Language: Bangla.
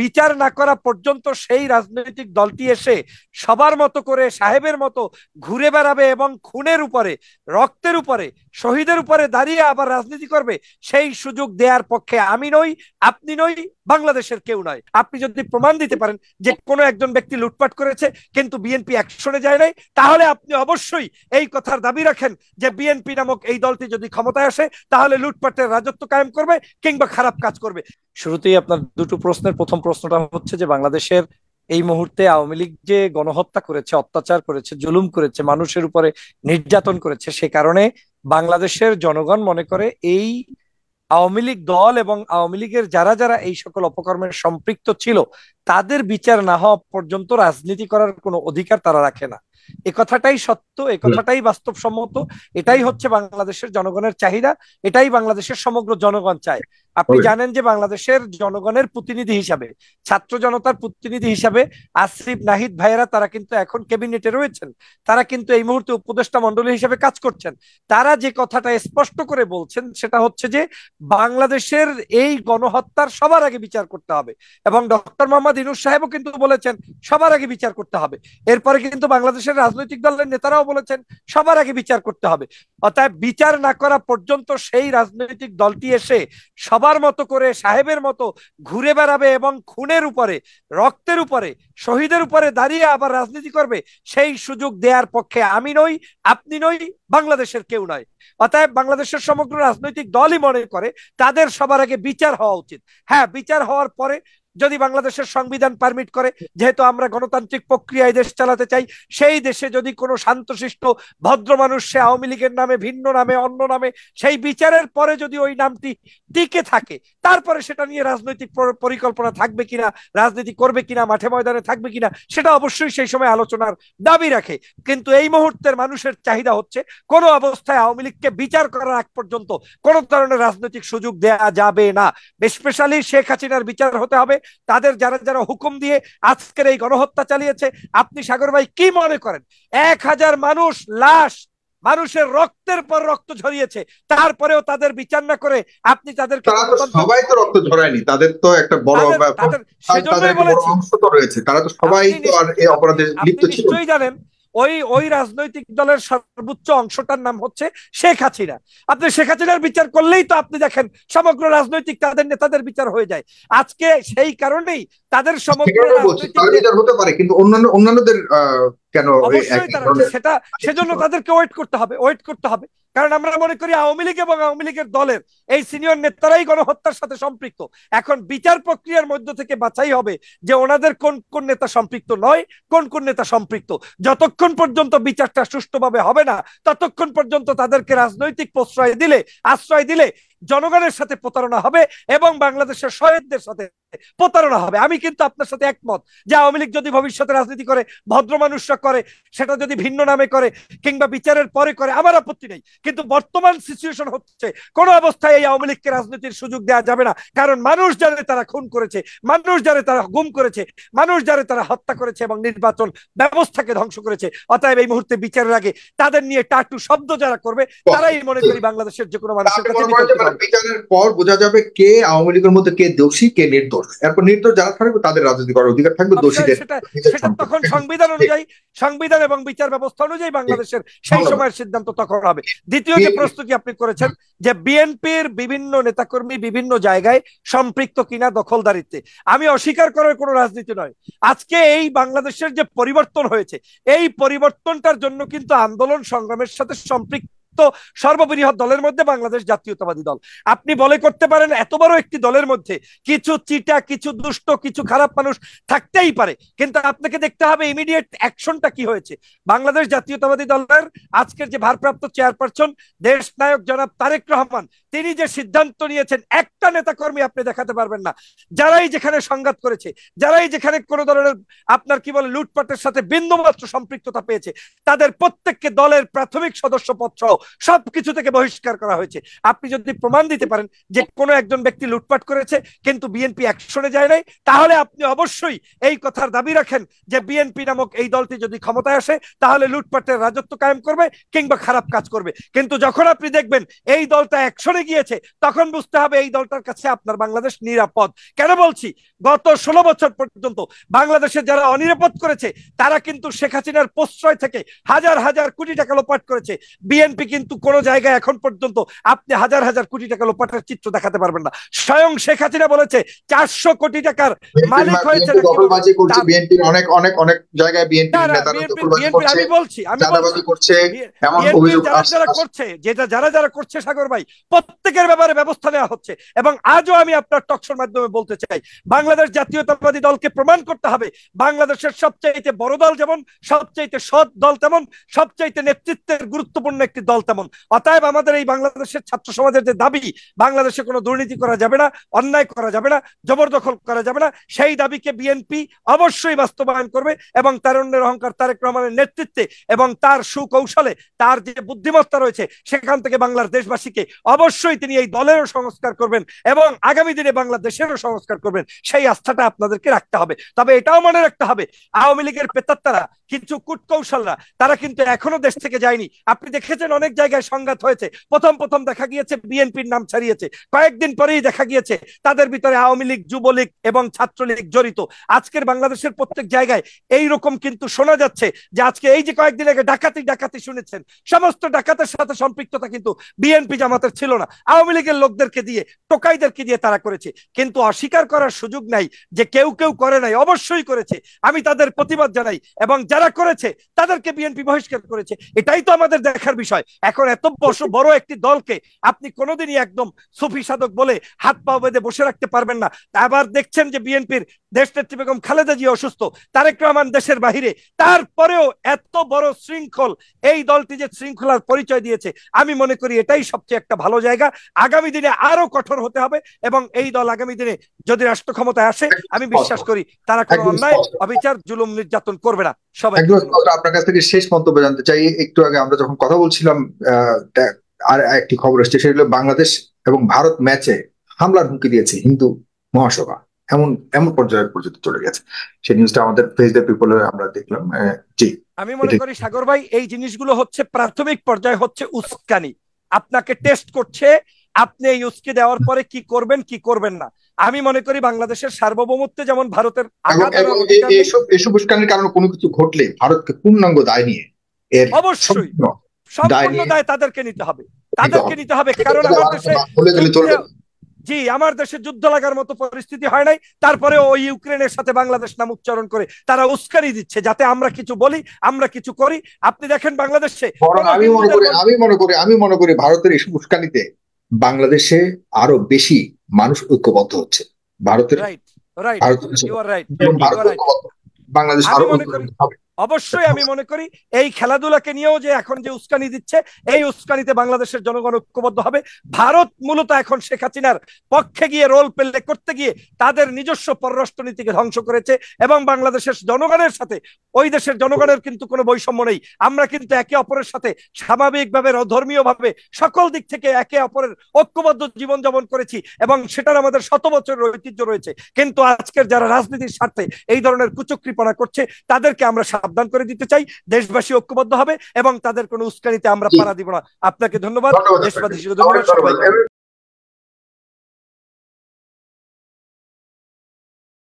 বিচার না করা পর্যন্ত সেই রাজনৈতিক দলটি এসে সবার মতো করে সাহেবের মতো ঘুরে বেড়াবে এবং খুনের উপরে রক্তের উপরে শহীদের উপরে দাঁড়িয়ে আবার রাজনীতি করবে সেই সুযোগ দেওয়ার পক্ষে আমি নই আপনি নই বাংলাদেশের কেউ নয় আপনি যদি প্রমাণ দিতে পারেন যে কোনো একজন ব্যক্তি লুটপাট করেছে কিন্তু বিএনপি অ্যাকশনে যায় নাই তাহলে আপনি অবশ্যই এই কথার দাবি রাখেন যে বিএনপি নামক এই দলটি যদি ক্ষমতায় আসে তাহলে লুটপাটের রাজত্ব কায়েম করবে কিংবা খারাপ কাজ করবে শুরুতেই আপনার দুটো প্রশ্নের প্রথম প্রশ্নটা হচ্ছে যে বাংলাদেশের এই মুহূর্তে আওয়ামী লীগ যে গণহত্যা করেছে অত্যাচার করেছে জুলুম করেছে মানুষের উপরে নির্যাতন করেছে সে কারণে বাংলাদেশের জনগণ মনে করে এই আওয়ামী লীগ দল এবং আওয়ামী লীগের যারা যারা এই সকল অপকর্মের সম্পৃক্ত ছিল তাদের বিচার না হওয়া পর্যন্ত রাজনীতি করার কোনো অধিকার তারা রাখে না এ কথাটাই সত্য এ কথাটাই বাস্তবসম্মত এটাই হচ্ছে বাংলাদেশের জনগণের চাহিদা এটাই বাংলাদেশের সমগ্র জনগণ চায় আপনি জানেন যে বাংলাদেশের জনগণের প্রতিনিধি হিসাবে ছাত্র জনতার প্রতিনিধি হিসাবে আসিফ নাহিদ ভাইয়েরা তারা কিন্তু এখন ক্যাবিনেটে রয়েছেন তারা কিন্তু এই মুহূর্তে উপদেষ্টা মন্ডলী হিসাবে কাজ করছেন তারা যে কথাটা স্পষ্ট করে বলছেন সেটা হচ্ছে যে বাংলাদেশের এই গণহত্যার সবার আগে বিচার করতে হবে এবং ডক্টর মোহাম্মদ দিনুর সাহেবও কিন্তু বলেছেন সবার আগে বিচার করতে হবে এরপরে কিন্তু বাংলাদেশের রাজনৈতিক দলের নেতারাও বলেছেন সবার আগে বিচার করতে হবে অর্থাৎ বিচার না করা পর্যন্ত সেই রাজনৈতিক দলটি এসে সবার মতো করে সাহেবের মতো ঘুরে বেড়াবে এবং খুনের উপরে রক্তের উপরে শহীদের উপরে দাঁড়িয়ে আবার রাজনীতি করবে সেই সুযোগ দেওয়ার পক্ষে আমি নই আপনি নই বাংলাদেশের কেউ নয় অর্থাৎ বাংলাদেশের সমগ্র রাজনৈতিক দলই মনে করে তাদের সবার আগে বিচার হওয়া উচিত হ্যাঁ বিচার হওয়ার পরে যদি বাংলাদেশের সংবিধান পারমিট করে যেহেতু আমরা গণতান্ত্রিক প্রক্রিয়ায় দেশ চালাতে চাই সেই দেশে যদি কোনো শান্তশিষ্ট ভদ্র মানুষ সে আওয়ামী লীগের নামে ভিন্ন নামে অন্য নামে সেই বিচারের পরে যদি ওই নামটি টিকে থাকে তারপরে সেটা নিয়ে রাজনৈতিক পরিকল্পনা থাকবে কিনা রাজনীতি করবে কিনা মাঠে ময়দানে থাকবে কিনা সেটা অবশ্যই সেই সময় আলোচনার দাবি রাখে কিন্তু এই মুহূর্তের মানুষের চাহিদা হচ্ছে কোনো অবস্থায় আওয়ামী লীগকে বিচার করার আগ পর্যন্ত কোনো ধরনের রাজনৈতিক সুযোগ দেয়া যাবে না স্পেশালি শেখ হাসিনার বিচার হতে হবে তাদের যারা যারা হুকুম দিয়ে আজকের এই গণহত্যা চালিয়েছে আপনি সাগর ভাই কি মনে করেন এক হাজার মানুষ লাশ মানুষের রক্তের পর রক্ত ঝরিয়েছে তারপরেও তাদের বিচার না করে আপনি তাদের সবাই তো রক্ত ঝরায়নি তাদের তো একটা বড় রয়েছে তারা তো সবাই তো আর এই অপরাধে লিপ্ত ছিল নিশ্চয়ই জানেন ওই ওই রাজনৈতিক দলের সর্বোচ্চ অংশটার নাম হচ্ছে শেখ হাসিনা আপনি শেখ হাসিনার বিচার করলেই তো আপনি দেখেন সমগ্র রাজনৈতিক তাদের নেতাদের বিচার হয়ে যায় আজকে সেই কারণেই তাদের সমগ্র হতে পারে কিন্তু অন্যান্য অন্যান্যদের কেন অবশ্যই তারা সেটা সেজন্য তাদেরকে ওয়েট করতে হবে ওয়েট করতে হবে কারণ আমরা মনে করি আওয়ামী লীগ এবং আওয়ামী লীগের দলের এই সিনিয়র নেতারাই গণহত্যার সাথে সম্পৃক্ত এখন বিচার প্রক্রিয়ার মধ্য থেকে বাছাই হবে যে ওনাদের কোন কোন নেতা সম্পৃক্ত নয় কোন কোন নেতা সম্পৃক্ত যতক্ষণ পর্যন্ত বিচারটা সুষ্ঠুভাবে হবে না ততক্ষণ পর্যন্ত তাদেরকে রাজনৈতিক প্রশ্রয় দিলে আশ্রয় দিলে জনগণের সাথে প্রতারণা হবে এবং বাংলাদেশের শহীদদের সাথে প্রতারণা হবে আমি কিন্তু আপনার সাথে একমত যে আওয়ামী লীগ যদি ভবিষ্যতে রাজনীতি করে ভদ্র মানুষরা করে সেটা যদি ভিন্ন নামে করে কিংবা বিচারের পরে করে আমার আপত্তি নেই কিন্তু বর্তমান সিচুয়েশন হচ্ছে কোনো অবস্থায় এই আওয়ামী লীগকে রাজনীতির সুযোগ দেওয়া যাবে না কারণ মানুষ যারে তারা খুন করেছে মানুষ যারে তারা গুম করেছে মানুষ যারে তারা হত্যা করেছে এবং নির্বাচন ব্যবস্থাকে ধ্বংস করেছে অতএব এই মুহূর্তে বিচারের আগে তাদের নিয়ে টাটু শব্দ যারা করবে তারাই মনে করি বাংলাদেশের যে কোনো মানুষের কাছে বিচারের পর বোঝা যাবে কে আওয়ামী লীগের মধ্যে কে দোষী কে নির্দোষ নির্দোষ এরপর নির্দোষ যারা থাকবে তাদের রাজনীতি করার অধিকার থাকবে দোষীদের তখন সংবিধান অনুযায়ী সংবিধান এবং বিচার ব্যবস্থা অনুযায়ী বাংলাদেশের সেই সময়ের সিদ্ধান্ত তখন হবে দ্বিতীয় যে প্রস্তুতি আপনি করেছেন যে বিএনপির বিভিন্ন নেতাকর্মী বিভিন্ন জায়গায় সম্পৃক্ত কিনা দখলদারিত্বে আমি অস্বীকার করার কোনো রাজনীতি নয় আজকে এই বাংলাদেশের যে পরিবর্তন হয়েছে এই পরিবর্তনটার জন্য কিন্তু আন্দোলন সংগ্রামের সাথে সম্পৃক্ত তো সর্ববৃহৎ দলের মধ্যে বাংলাদেশ জাতীয়তাবাদী দল আপনি বলে করতে পারেন এত বড় একটি দলের মধ্যে কিছু চিটা কিছু দুষ্ট কিছু খারাপ মানুষ থাকতেই পারে কিন্তু আপনাকে দেখতে হবে ইমিডিয়েট অ্যাকশনটা কি হয়েছে বাংলাদেশ জাতীয়তাবাদী দলের আজকের যে ভারপ্রাপ্ত চেয়ারপারসন দেশ নায়ক জনাব তারেক রহমান তিনি যে সিদ্ধান্ত নিয়েছেন একটা নেতা কর্মী আপনি দেখাতে পারবেন না যারাই যেখানে সংঘাত করেছে যারাই যেখানে কোন ধরনের আপনার কি বলে লুটপাটের সাথে বিন্দুমাত্র সম্পৃক্ততা পেয়েছে তাদের প্রত্যেককে দলের প্রাথমিক সদস্য পদ সহ সব কিছু থেকে বহিষ্কার করা হয়েছে আপনি যদি প্রমাণ দিতে পারেন যে কোনো একজন ব্যক্তি লুটপাট করেছে কিন্তু বিএনপি অ্যাকশনে যায় নাই তাহলে আপনি অবশ্যই এই কথার দাবি রাখেন যে বিএনপি নামক এই দলটি যদি ক্ষমতায় আসে তাহলে লুটপাটের রাজত্ব কায়েম করবে কিংবা খারাপ কাজ করবে কিন্তু যখন আপনি দেখবেন এই দলটা অ্যাকশনে গিয়েছে তখন বুঝতে হবে এই দলটার কাছে আপনার বাংলাদেশ নিরাপদ কেন বলছি গত ষোলো বছর পর্যন্ত বাংলাদেশে যারা অনিরাপদ করেছে তারা কিন্তু শেখ হাসিনার প্রশ্রয় থেকে হাজার হাজার কোটি টাকা লোপাট করেছে বিএনপি কি কিন্তু কোন জায়গায় এখন পর্যন্ত আপনি হাজার হাজার কোটি টাকা লোপাটার চিত্র দেখাতে পারবেন না স্বয়ং শেখ হাসিনা বলেছে চারশো কোটি টাকার মালিক হয়েছে অনেক অনেক অনেক জায়গায় আমি বলছি আমি করছে যেটা যারা যারা করছে সাগর ভাই প্রত্যেকের ব্যাপারে ব্যবস্থা নেওয়া হচ্ছে এবং আজও আমি আপনার টকশোর মাধ্যমে বলতে চাই বাংলাদেশ জাতীয়তাবাদী দলকে প্রমাণ করতে হবে বাংলাদেশের সবচাইতে বড় দল যেমন সবচাইতে সৎ দল তেমন সবচাইতে নেতৃত্বের গুরুত্বপূর্ণ একটি দল তেমন অতএব আমাদের এই বাংলাদেশের ছাত্র সমাজের যে দাবি বাংলাদেশে কোনো দুর্নীতি করা যাবে না অন্যায় করা যাবে না জবরদখল করা যাবে না সেই দাবিকে বিএনপি অবশ্যই বাস্তবায়ন করবে এবং তার অন্যের অহংকার তারেক রহমানের নেতৃত্বে এবং তার সুকৌশলে তার যে বুদ্ধিমত্তা রয়েছে সেখান থেকে বাংলার দেশবাসীকে অবশ্যই তিনি এই দলেরও সংস্কার করবেন এবং আগামী দিনে বাংলাদেশেরও সংস্কার করবেন সেই আস্থাটা আপনাদেরকে রাখতে হবে তবে এটাও মনে রাখতে হবে আওয়ামী লীগের পেতাত্তারা কিছু কুটকৌশলরা তারা কিন্তু এখনো দেশ থেকে যায়নি আপনি দেখেছেন অনেক অনেক জায়গায় সংঘাত হয়েছে প্রথম প্রথম দেখা গিয়েছে বিএনপির নাম ছাড়িয়েছে কয়েকদিন পরেই দেখা গিয়েছে তাদের ভিতরে আওয়ামী লীগ যুবলীগ এবং ছাত্রলীগ জড়িত আজকের বাংলাদেশের প্রত্যেক জায়গায় এই রকম কিন্তু শোনা যাচ্ছে যে আজকে এই যে কয়েকদিন আগে ডাকাতি ডাকাতি শুনেছেন সমস্ত ডাকাতের সাথে সম্পৃক্ততা কিন্তু বিএনপি জামাতের ছিল না আওয়ামী লীগের লোকদেরকে দিয়ে টোকাইদেরকে দিয়ে তারা করেছে কিন্তু অস্বীকার করার সুযোগ নাই যে কেউ কেউ করে নাই অবশ্যই করেছে আমি তাদের প্রতিবাদ জানাই এবং যারা করেছে তাদেরকে বিএনপি বহিষ্কার করেছে এটাই তো আমাদের দেখার বিষয় এখন এত বর্ষ বড় একটি দলকে আপনি কোনোদিনই একদম সুফি সাধক বলে হাত পা বেঁধে বসে রাখতে পারবেন না আবার দেখছেন যে বিএনপির দেশ নেত্রী বেগম খালেদা জিয়া অসুস্থ তারেক রহমান দেশের বাহিরে তারপরেও এত বড় শৃঙ্খল এই দলটি যে শৃঙ্খলার পরিচয় দিয়েছে আমি মনে করি এটাই সবচেয়ে একটা ভালো জায়গা আগামী দিনে আরো কঠোর হতে হবে এবং এই দল আগামী দিনে যদি রাষ্ট্র ক্ষমতায় আসে আমি বিশ্বাস করি তারা কোনো অন্যায় অবিচার জুলুম নির্যাতন করবে না সবাই আপনার কাছ থেকে শেষ মন্তব্য জানতে চাই একটু আগে আমরা যখন কথা বলছিলাম আর একটি খবর এসেছে সেটা হলো বাংলাদেশ এবং ভারত ম্যাচে হামলার হুমকি দিয়েছে হিন্দু মহাসভা এমন এমন পর্যায়ে পর্যন্ত চলে গেছে সেই নিউজটা আমাদের ফেসবুক পিপল আমরা দেখলাম জি আমি মনে করি সাগর ভাই এই জিনিসগুলো হচ্ছে প্রাথমিক পর্যায়ে হচ্ছে উস্কানি আপনাকে টেস্ট করছে আপনি এই উস্কে দেওয়ার পরে কি করবেন কি করবেন না আমি মনে করি বাংলাদেশের সার্বভৌমত্বে যেমন ভারতের এসব এসব উস্কানির কারণে কোনো কিছু ঘটলে ভারতকে পূর্ণাঙ্গ দায় নিয়ে এর অবশ্যই সম্পূর্ণ দায় তাদেরকে নিতে হবে তাদেরকে নিতে হবে কারণ আমাদের দেশে জি আমার দেশে যুদ্ধ লাগার মতো পরিস্থিতি হয় নাই তারপরে ওই ইউক্রেনের সাথে বাংলাদেশ নাম উচ্চারণ করে তারা উস্কারি দিচ্ছে যাতে আমরা কিছু বলি আমরা কিছু করি আপনি দেখেন বাংলাদেশে আমি মনে করি আমি মনে করি আমি মনে করি ভারতের এই উস্কানিতে বাংলাদেশে আরো বেশি মানুষ ঐক্যবদ্ধ হচ্ছে ভারতের right right you are right Bangladesh আরো অবশ্যই আমি মনে করি এই খেলাধুলাকে নিয়েও যে এখন যে উস্কানি দিচ্ছে এই উস্কানিতে বাংলাদেশের জনগণ ঐক্যবদ্ধ হবে ভারত মূলত এখন শেখ হাসিনার পক্ষে গিয়ে রোল প্লে করতে গিয়ে তাদের নিজস্ব নীতিকে ধ্বংস করেছে এবং বাংলাদেশের জনগণের সাথে ওই দেশের জনগণের কিন্তু কোনো বৈষম্য নেই আমরা কিন্তু একে অপরের সাথে স্বাভাবিকভাবে ধর্মীয়ভাবে সকল দিক থেকে একে অপরের ঐক্যবদ্ধ জীবন যাপন করেছি এবং সেটার আমাদের শত বছরের ঐতিহ্য রয়েছে কিন্তু আজকের যারা রাজনীতির স্বার্থে এই ধরনের কুচক্রিপনা করছে তাদেরকে আমরা সাবধান করে দিতে চাই দেশবাসী ঐক্যবদ্ধ হবে এবং তাদের কোনো উস্কানিতে আমরা পাড়া দিব না আপনাকে ধন্যবাদ দেশবাসীকে ধন্যবাদ